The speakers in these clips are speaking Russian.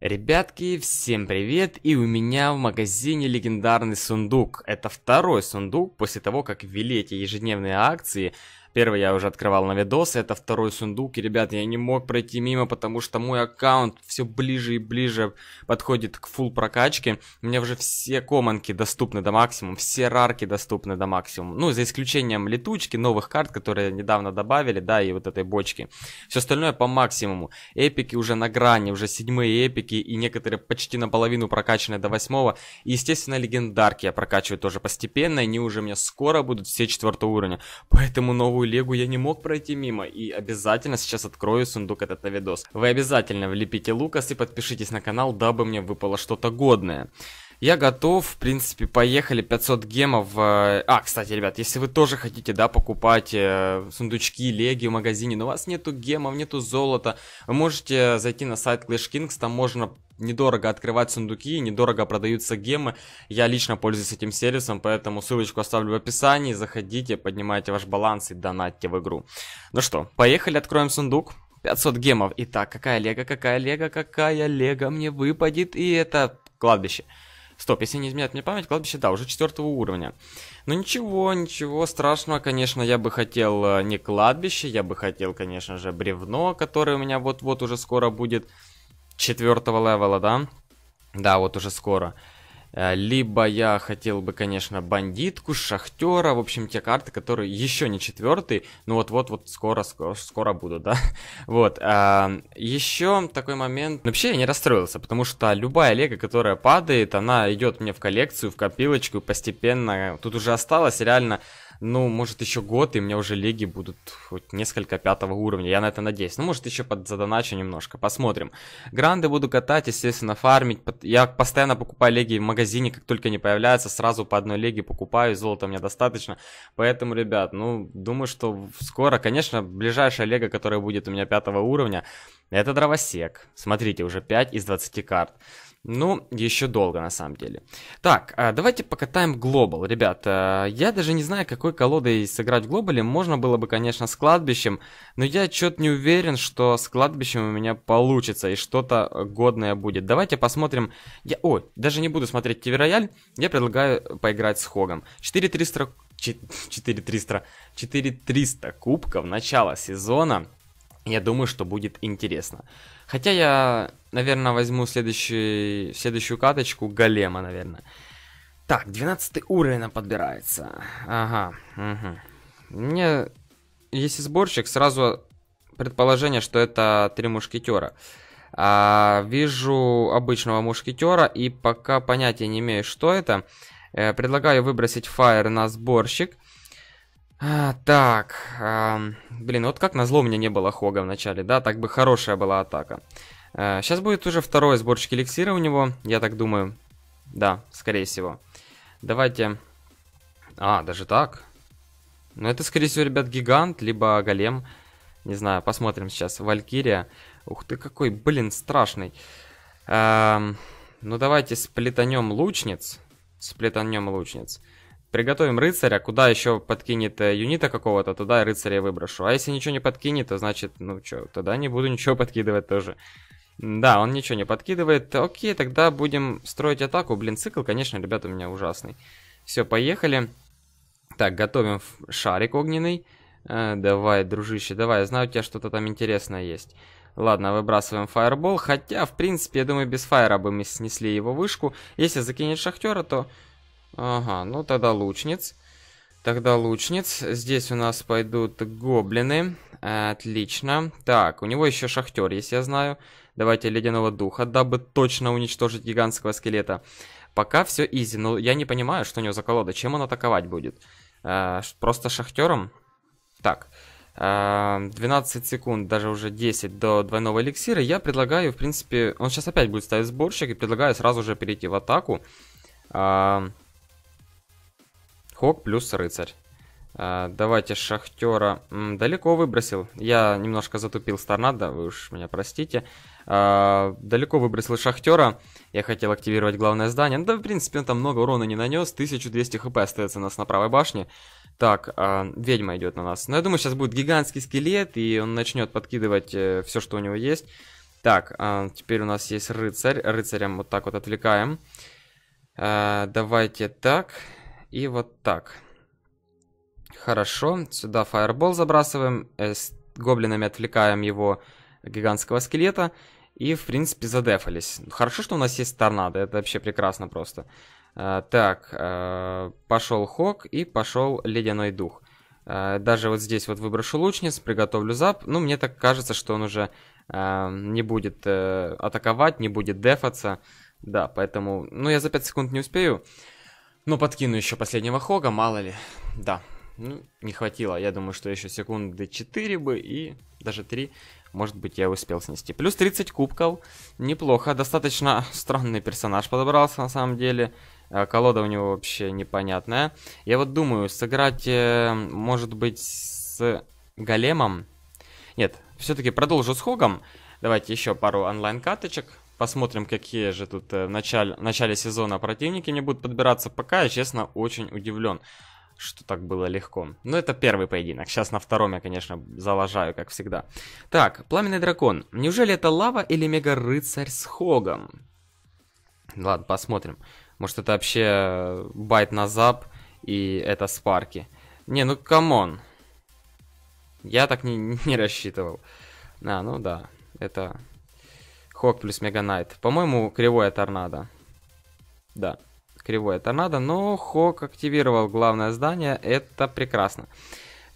Ребятки, всем привет, и у меня в магазине легендарный сундук. Это второй сундук после того, как ввели эти ежедневные акции, Первый я уже открывал на видос, это второй сундук. И, ребят, я не мог пройти мимо, потому что мой аккаунт все ближе и ближе подходит к фул прокачке. У меня уже все команки доступны до максимума, все рарки доступны до максимума. Ну, за исключением летучки, новых карт, которые недавно добавили, да, и вот этой бочки. Все остальное по максимуму. Эпики уже на грани, уже седьмые эпики, и некоторые почти наполовину прокачаны до восьмого. И, естественно, легендарки я прокачиваю тоже постепенно, они уже у меня скоро будут все четвертого уровня. Поэтому новую игровую лигу я не мог пройти мимо, и обязательно сейчас открою сундук этот на видос. Вы обязательно влепите Лукас и подпишитесь на канал, дабы мне выпало что-то годное. Я готов, в принципе, поехали 500 гемов. Э, а, кстати, ребят, если вы тоже хотите, да, покупать э, сундучки, леги в магазине, но у вас нету гемов, нету золота, вы можете зайти на сайт Clash Kings, там можно недорого открывать сундуки, недорого продаются гемы. Я лично пользуюсь этим сервисом, поэтому ссылочку оставлю в описании. Заходите, поднимайте ваш баланс и донатьте в игру. Ну что, поехали, откроем сундук. 500 гемов. Итак, какая лего, какая лего, какая лего мне выпадет. И это кладбище. Стоп, если не изменяет мне память, кладбище, да, уже четвертого уровня. Ну ничего, ничего страшного, конечно, я бы хотел э, не кладбище, я бы хотел, конечно же, бревно, которое у меня вот-вот уже скоро будет четвертого левела, да? Да, вот уже скоро. Э, либо я хотел бы, конечно, бандитку, шахтера, в общем, те карты, которые еще не четвертый, ну вот-вот-вот скоро, скоро, скоро будут, да? Вот. А, еще такой момент. Вообще я не расстроился, потому что любая лего, которая падает, она идет мне в коллекцию, в копилочку, постепенно. Тут уже осталось реально ну, может, еще год, и у меня уже леги будут хоть несколько пятого уровня. Я на это надеюсь. Ну, может, еще подзадоначу немножко. Посмотрим. Гранды буду катать, естественно, фармить. Я постоянно покупаю леги в магазине, как только они появляются, сразу по одной леги покупаю, золота у меня достаточно. Поэтому, ребят, ну, думаю, что скоро, конечно, ближайшая лего, которая будет у меня пятого уровня, это дровосек. Смотрите, уже 5 из 20 карт. Ну, еще долго, на самом деле. Так, а, давайте покатаем глобал. Ребят, а, я даже не знаю, какой колодой сыграть в глобале. Можно было бы, конечно, с кладбищем, но я что-то не уверен, что с кладбищем у меня получится и что-то годное будет. Давайте посмотрим... Я... Ой, даже не буду смотреть Тиверояль. Я предлагаю поиграть с Хогом. 4300... 4300... 4300 кубков, начало сезона... Я думаю, что будет интересно. Хотя я, наверное, возьму следующий, следующую каточку Голема, наверное. Так, 12 уровень подбирается. Ага, угу. Мне, если сборщик, сразу предположение, что это три мушкетера. А, вижу обычного мушкетера и пока понятия не имею, что это. Э, предлагаю выбросить фаер на сборщик. А, так, а, блин, вот как назло у меня не было Хога в начале, да, так бы хорошая была атака. А, э, сейчас будет уже второй сборщик эликсира у него, я так думаю. Да, скорее всего. Давайте... А, даже так? Ну, это, скорее всего, ребят, гигант, либо голем. Не знаю, посмотрим сейчас. Валькирия. Ух ты, какой, блин, страшный. А, ну, давайте сплетанем лучниц. Сплетанем лучниц. Приготовим рыцаря, куда еще подкинет э, юнита какого-то, туда рыцаря я выброшу. А если ничего не подкинет, то значит, ну что, тогда не буду ничего подкидывать тоже. Да, он ничего не подкидывает. Окей, тогда будем строить атаку. Блин, цикл, конечно, ребята, у меня ужасный. Все, поехали. Так, готовим шарик огненный. Э, давай, дружище, давай, я знаю, у тебя что-то там интересное есть. Ладно, выбрасываем фаербол, хотя, в принципе, я думаю, без фаера бы мы снесли его вышку. Если закинет шахтера, то Ага, ну тогда лучниц. Тогда лучниц. Здесь у нас пойдут гоблины. Отлично. Так, у него еще шахтер есть, я знаю. Давайте ледяного духа, дабы точно уничтожить гигантского скелета. Пока все изи, но ну, я не понимаю, что у него за колода. Чем он атаковать будет? Э, просто шахтером? Так, 12 э, секунд, даже уже 10 до двойного эликсира, я предлагаю, в принципе, он сейчас опять будет ставить сборщик, и предлагаю сразу же перейти в атаку. Э, Хок плюс рыцарь. А, давайте шахтера далеко выбросил. Я немножко затупил с торнадо, вы уж меня простите. А, далеко выбросил шахтера. Я хотел активировать главное здание. Ну да, в принципе, он там много урона не нанес. 1200 хп остается у нас на правой башне. Так, а, ведьма идет на нас. Но ну, я думаю, сейчас будет гигантский скелет, и он начнет подкидывать э, все, что у него есть. Так, теперь у нас есть рыцарь. Рыцарем вот так вот отвлекаем. Давайте так. И вот так. Хорошо, сюда фаербол забрасываем, э, с гоблинами отвлекаем его гигантского скелета. И, в принципе, задефались. Хорошо, что у нас есть торнадо, это вообще прекрасно просто. Э, так, э, пошел Хок и пошел Ледяной Дух. Э, даже вот здесь вот выброшу лучниц, приготовлю зап. Ну, мне так кажется, что он уже э, не будет э, атаковать, не будет дефаться. Да, поэтому... Ну, я за 5 секунд не успею. Ну, подкину еще последнего Хога, мало ли. Да, ну, не хватило. Я думаю, что еще секунды 4 бы и даже 3. Может быть, я успел снести. Плюс 30 кубков. Неплохо. Достаточно странный персонаж подобрался, на самом деле. Э, колода у него вообще непонятная. Я вот думаю, сыграть, э, может быть, с Големом. Нет, все-таки продолжу с Хогом. Давайте еще пару онлайн каточек. Посмотрим, какие же тут э, в начале, в начале сезона противники не будут подбираться. Пока я, честно, очень удивлен, что так было легко. Но ну, это первый поединок. Сейчас на втором я, конечно, залажаю, как всегда. Так, Пламенный Дракон. Неужели это лава или мега-рыцарь с Хогом? Ладно, посмотрим. Может, это вообще э, байт на зап и это спарки. Не, ну камон. Я так не, не рассчитывал. А, ну да, это Хок плюс Меганайт. По-моему, кривое торнадо. Да, кривое торнадо, но Хок активировал главное здание, это прекрасно.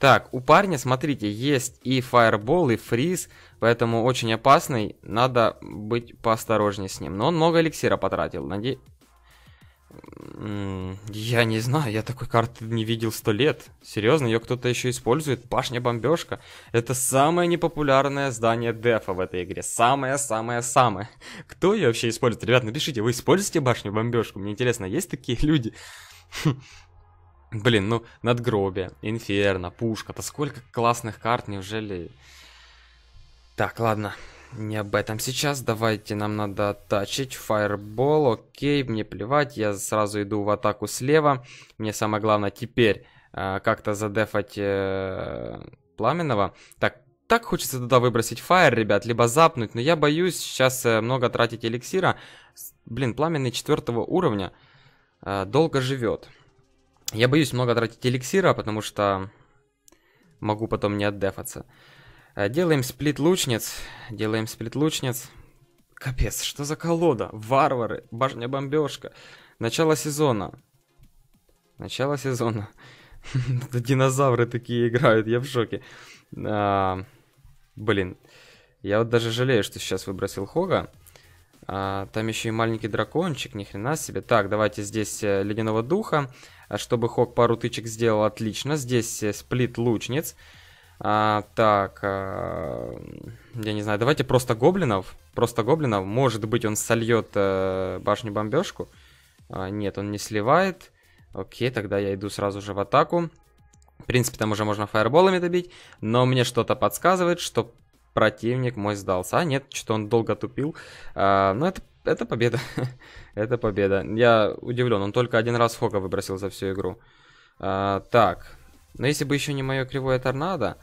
Так, у парня, смотрите, есть и фаербол, и фриз, поэтому очень опасный, надо быть поосторожнее с ним. Но он много эликсира потратил, надеюсь. Я не знаю, я такой карты не видел сто лет. Серьезно, ее кто-то еще использует. Башня-бомбежка. Это самое непопулярное здание дефа в этой игре. Самое-самое-самое. Кто ее вообще использует? Ребят, напишите, вы используете башню-бомбежку? Мне интересно, есть такие люди? Блин, ну, надгробие, инферно, пушка. Да сколько классных карт, неужели... Так, ладно не об этом сейчас. Давайте, нам надо тачить. Фаербол, окей, мне плевать. Я сразу иду в атаку слева. Мне самое главное теперь э, как-то задефать э, Пламенного. Так, так хочется туда выбросить фаер, ребят, либо запнуть. Но я боюсь сейчас э, много тратить эликсира. Блин, Пламенный четвертого уровня э, долго живет. Я боюсь много тратить эликсира, потому что могу потом не отдефаться. Э, делаем сплит лучниц. Делаем сплит лучниц. Капец, что за колода? Варвары, башня-бомбежка. Начало сезона. Начало сезона. Динозавры такие играют, я в шоке. А, блин, я вот даже жалею, что сейчас выбросил Хога. А, там еще и маленький дракончик, ни хрена себе. Так, давайте здесь э, ледяного духа, а чтобы Хог пару тычек сделал, отлично. Здесь э, сплит лучниц. А, так, а, я не знаю, давайте просто гоблинов. Просто гоблинов. Может быть, он сольет а, э, башню-бомбежку. А, нет, он не сливает. Окей, тогда я иду сразу же в атаку. В принципе, там уже можно фаерболами добить. Но мне что-то подсказывает, что противник мой сдался. А, нет, что-то он долго тупил. А, но ну, это, это победа. это победа. Я удивлен, он только один раз Фока выбросил за всю игру. А, так, но если бы еще не мое кривое торнадо...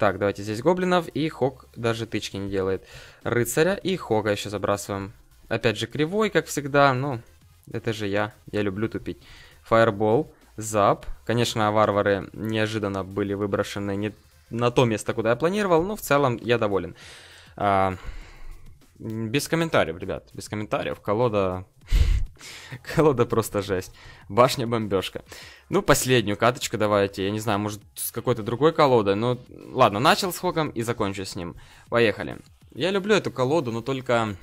Так, давайте здесь гоблинов, и Хог даже тычки не делает. Рыцаря и Хога еще забрасываем. Опять же, кривой, как всегда, но ну, это же я, я люблю тупить. Фаербол, зап. Конечно, варвары неожиданно были выброшены не на то место, куда я планировал, но в целом я доволен. А, без комментариев, ребят, без комментариев. Колода Колода просто жесть. Башня-бомбежка. Ну, последнюю каточку давайте. Я не знаю, может, с какой-то другой колодой. Ну, ладно, начал с Хоком и закончу с ним. Поехали. Я люблю эту колоду, но только...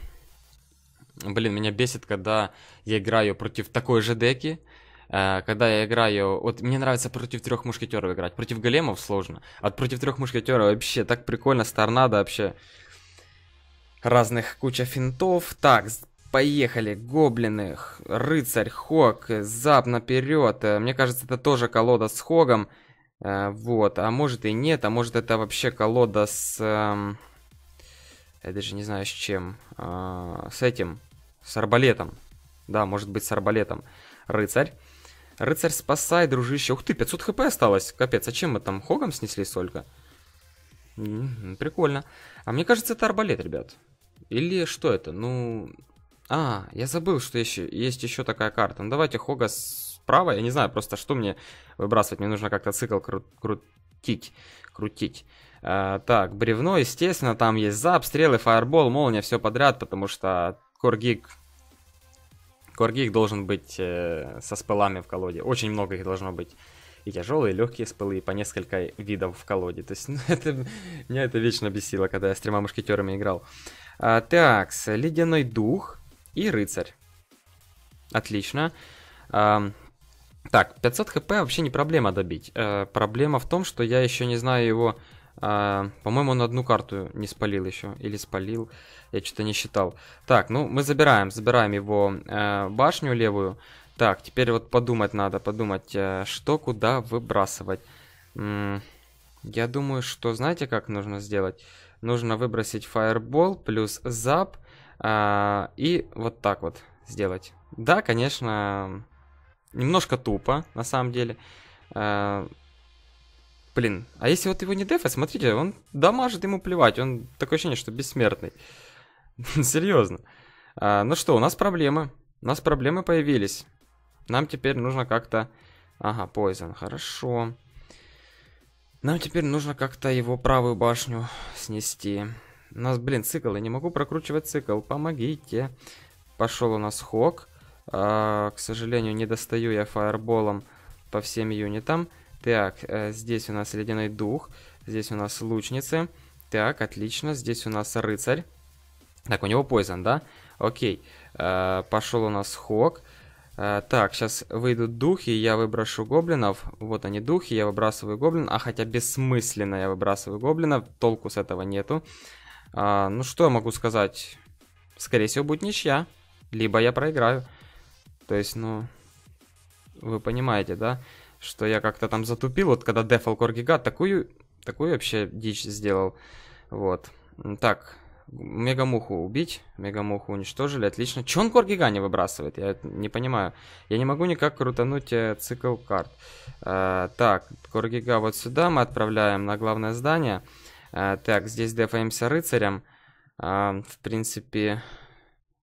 Блин, меня бесит, когда я играю против такой же деки э, когда я играю... Вот мне нравится против трех мушкетеров играть. Против големов сложно. А против трех мушкетеров вообще так прикольно. С торнадо вообще... Разных куча финтов. Так, Поехали, гоблины, рыцарь, хог, зап наперед. Э, мне кажется, это тоже колода с хогом. Э, вот, а может и нет, а может это вообще колода с... Эм, я даже не знаю с чем. Э, с этим, с арбалетом. Да, может быть с арбалетом. Рыцарь. Рыцарь, спасай, дружище. Ух ты, 500 хп осталось. Капец, а чем мы там хогом снесли столько? Прикольно. А мне кажется, это арбалет, ребят. Или что это? Ну, а, я забыл, что еще, есть еще такая карта. Ну давайте Хога справа. Я не знаю просто, что мне выбрасывать. Мне нужно как-то цикл кру крутить. Крутить. А, так, бревно, естественно. Там есть за стрелы, фаербол, молния, все подряд. Потому что Коргик... Коргик должен быть э, со спылами в колоде. Очень много их должно быть и тяжелые, и легкие спылы, и по несколько видов в колоде. То есть, ну, это, меня это вечно бесило, когда я с тремя мушкетерами играл. А, такс, ледяной дух и рыцарь. Отлично. А, так, 500 хп вообще не проблема добить. А, проблема в том, что я еще не знаю его... А, По-моему, он одну карту не спалил еще. Или спалил. Я что-то не считал. Так, ну, мы забираем. Забираем его э, башню левую. Так, теперь вот подумать надо. Подумать, э, что куда выбрасывать. я думаю, что знаете, как нужно сделать? Нужно выбросить фаербол плюс зап. А, и вот так вот сделать. Да, конечно, немножко тупо, на самом деле. А, блин, а если вот его не дефать, смотрите, он дамажит ему плевать, он такое ощущение, что бессмертный. Серьезно. А, ну что, у нас проблемы. У нас проблемы появились. Нам теперь нужно как-то... Ага, Пойзон, хорошо. Нам теперь нужно как-то его правую башню снести. У нас, блин, цикл. Я не могу прокручивать цикл. Помогите. Пошел у нас хок. А, к сожалению, не достаю я фаерболом по всем юнитам. Так, э, здесь у нас ледяной дух. Здесь у нас лучницы. Так, отлично. Здесь у нас рыцарь. Так, у него поизон, да? Окей. А, пошел у нас хок. Э, так, сейчас выйдут духи, я выброшу гоблинов. Вот они, духи, я выбрасываю гоблин. А хотя бессмысленно я выбрасываю гоблинов, толку с этого нету. А, ну что я могу сказать? Скорее всего, будет ничья. Либо я проиграю. То есть, ну... Вы понимаете, да? Что я как-то там затупил, вот когда Дефал Коргигат такую, такую вообще дичь сделал. Вот. Так, Мегамуху убить, Мегамуху уничтожили, отлично. Че он Коргига не выбрасывает? Я не понимаю. Я не могу никак крутануть э, цикл карт. Э, так, Коргига вот сюда мы отправляем на главное здание. А, так, здесь дефаемся рыцарем. А, в принципе,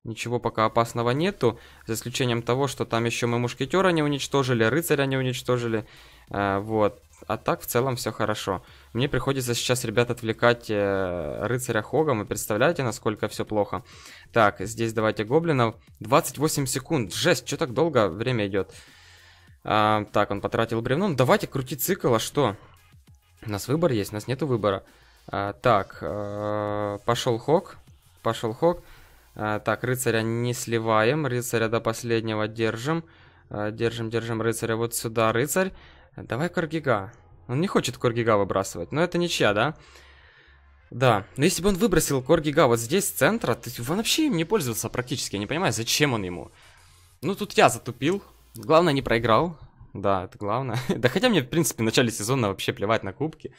ничего пока опасного нету. За исключением того, что там еще мы мушкетера не уничтожили, рыцаря не уничтожили. А, вот. А так в целом все хорошо. Мне приходится сейчас, ребят, отвлекать э, рыцаря Хогом. Вы представляете, насколько все плохо. Так, здесь давайте гоблинов. 28 секунд. Жесть, что так долго время идет. А, так, он потратил бревном. Ну, давайте крутить цикл, а что? У нас выбор есть, у нас нету выбора. А, так, э, пошел Хок. Пошел Хок. А, так, рыцаря не сливаем. Рыцаря до последнего держим. А, держим, держим рыцаря. Вот сюда рыцарь. Давай Коргига. Он не хочет Коргига выбрасывать. Но это ничья, да? Да. Но если бы он выбросил Коргига вот здесь, с центра, то он вообще им не пользовался практически. Я не понимаю, зачем он ему. Ну, тут я затупил. Главное, не проиграл. Да, это главное. да хотя мне, в принципе, в начале сезона вообще плевать на кубки.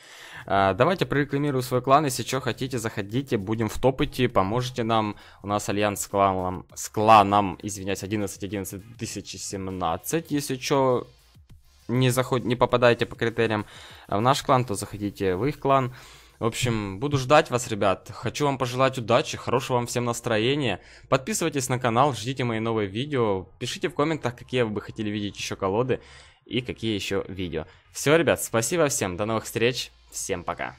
А, давайте прорекламирую свой клан. Если что хотите, заходите, будем в топите, поможете нам. У нас альянс с кланом, с кланом извиняюсь, 11 11 1017. Если что, не, заход... не попадаете по критериям а в наш клан, то заходите в их клан. В общем, буду ждать вас, ребят. Хочу вам пожелать удачи, хорошего вам всем настроения. Подписывайтесь на канал, ждите мои новые видео. Пишите в комментах, какие вы бы хотели видеть еще колоды и какие еще видео. Все, ребят, спасибо всем, до новых встреч, всем пока.